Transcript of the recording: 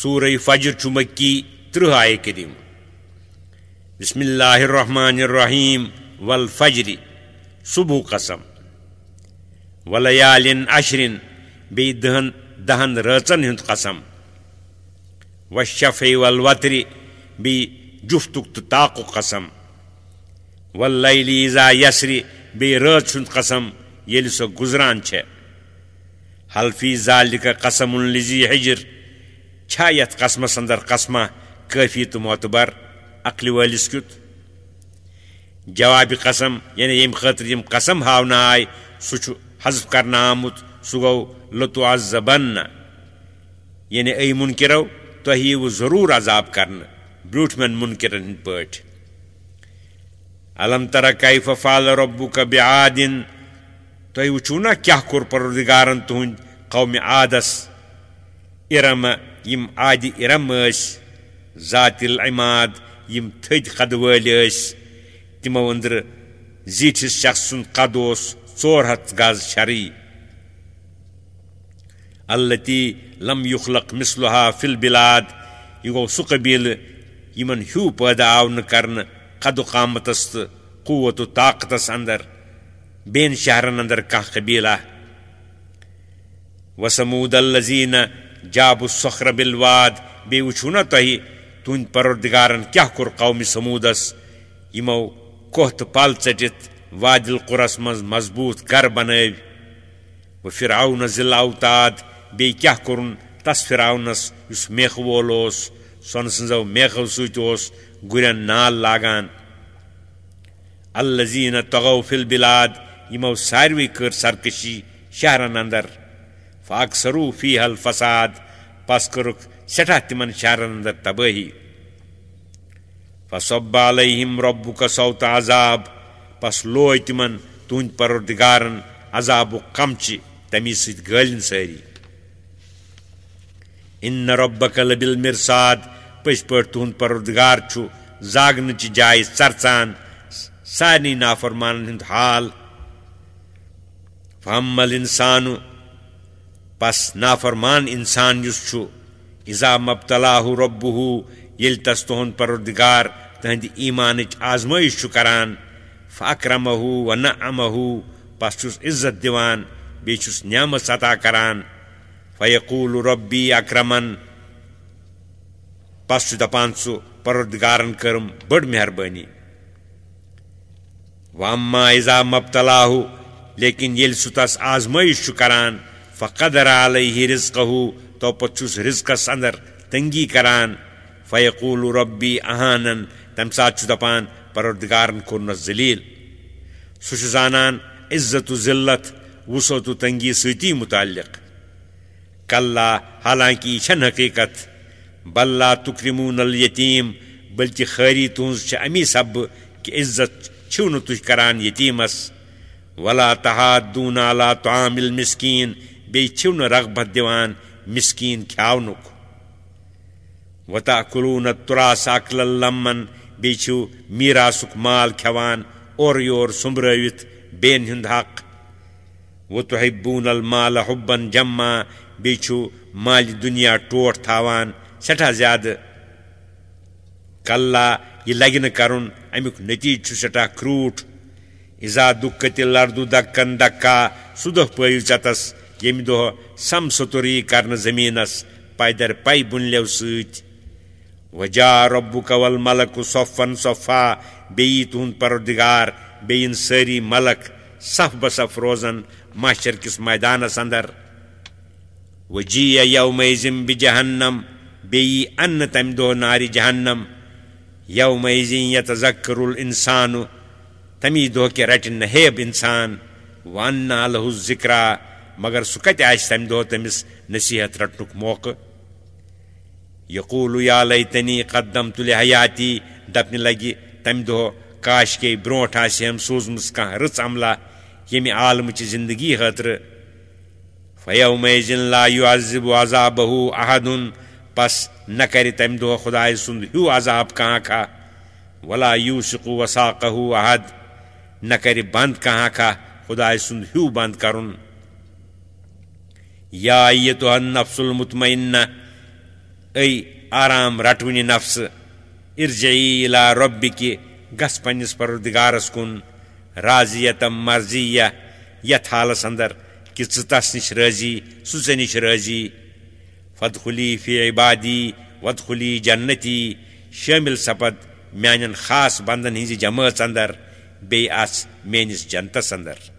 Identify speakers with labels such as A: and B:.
A: سورہ فجر چمکی ترہ آئے کریم بسم اللہ الرحمن الرحیم والفجر صبح قسم ولیال عشرن بی دہن دہن ہند قسم وشف شف بی جفتک تو قسم قم و یسر بی رچ ہند قسم یل چھے حلفی ذالک قسم لزی حجر چھ قسمس اندر قسمہ کافی تو معتبر عقل ولس جواب قسم یعنی یم خاطر یم قسم ہاؤنہ آئے حذف کرنا آمت سہ گو لبنہ یعنی اے منکرو ضرور عذاب کر من منکرن ہند پاٹ علم ترا قیف فال رب وقب عدین تہو نا پروردگارن تہد قوم عادس ارم يم عادي إرمش ذات العماد يم تد خدواليش تمو اندر زيتش شخص قدوس صورت غاز شري التي لم يخلق مثلها في البلاد يغو سقبيل يمن هيو پادا آون کرن قدٕ قامت است قوت و طاقت اندر بين شهرن اندر که قبیله وسمود الذين جاب سخر بلواد بیچو نا تہند پروردگارن کیا قوم سمودس یمو تو پل ٹھت وادل قرس من مضبوط گھر بن و فرعون ذل اوتاد بی کیا کورن تس فرعونس اس میخ وول سن سنزو میخو نال لاگان تغوا تغوفل بلاد یمو ساروی کر سرکشی شہرن اندر فاک سرو فی حل فساد بس کر سٹھا تمن شہرن اندر تباہی فصب علیہم رب و کسوت عذاب پس لوج تمن تہند پارن عذاب و کمچہ تمی ست گالن ساری ان ربہ کا لبل مرساد پزی پی تہد پگار زاگن چہ جائے سرچان سارے نافرمان ہند حال فمل انسان پس نافرمان انسان یس ازا مبتلا ہو رب تس تہد پگار تہند ایمان آزمائش کران فہرمہ ہو و نہ امہ پس بہس عزت دیس نعمت عطا کران فیقول ربی اکرمن پس دہ پرودگار کرم بڑ مہربانی و اما عذا مبتل ہو لیکن یل سہ تس آزمائش کران فقدر علیہ رزق ہو تو توپتھس رزقس اندر تنگی کران فیقول ربی اہانن تم سات دپان پردگارن کورنس ذلیل زانان عزت و ذلت وسعت و تنگی ستی متعلق کلہ حالانکہ یہ چھ حقیقت الیتیم بلکہ خیری تہذ امی سب کہ عزت كو نی کران یتیمس ولا تحاد دون تعامل مسکین بیئی چھو نو رغبت دیوان مسکین کھاو نوکو و تا کلو نو تراس اکل اللمن بیئی چھو مال کھاوان اور یور سمرویت بین ہند حق و تو حبون المال حبن جمع بیئی چھو مال دنیا ٹوٹ تھاوان ستا زیاد کاللہ یہ لگن کرن امیک نتیج چھو ستا کروٹ اذا دکتی لردو دکن دکا سدف پایو چتس کاللہ ییٚمہِ دۄہ سم کرنہٕ زٔمیٖنس کر زمینس پیدر پائی بنو س جا رب وکل ملک صوفن صوفا بہ تہد پردگار بی سٲری ملک صف بہ صف روزن ماشر کِس میدانس انٛدر وجیا جی یو میزم بیٚیہِ جہانم بیم دہ نار جہانم یو میزی یت ذکر تمی دۄہ کہِ رٹہِ نہیب ہی ونہ الہس ذکرہ مگر سہ کت آمہ دہ تمس نصیحت رٹنک موقع یقول یا لیتنی قدم تلہِ حیاتی دپنہ لگہ تمہ دہ کاش کے برونٛٹھ آسہِ ہم سوٗزمٕژ کانٛہہ رٕژ عملہ ییٚمہِ عالمٕچہِ زندگی خٲطرٕ فیو میزن لا عذاب عذابہ احد پس نہ کرِ تمہِ دۄہ خۄداے سُنٛد ہیوٗ عذاب کانٛہہ کھا ولا یوٗسق وساقہ احد نہ کرِ بنٛد کانٛہہ کانٛہہ خۄداے سُنٛد ہیوٗ بنٛد کرُن یہ تہد نفس المطمئنہ ای آرام رٹونی نفس ارجعی الى رب گس پنس پردگارس کن راضیتم مرضی یت حالس اندر کہ ژس نش ری نش وت خلی فی عبادی خلی جنتی شامل سپد میان خاص بندن ہمات اندر آس میس جنتس اندر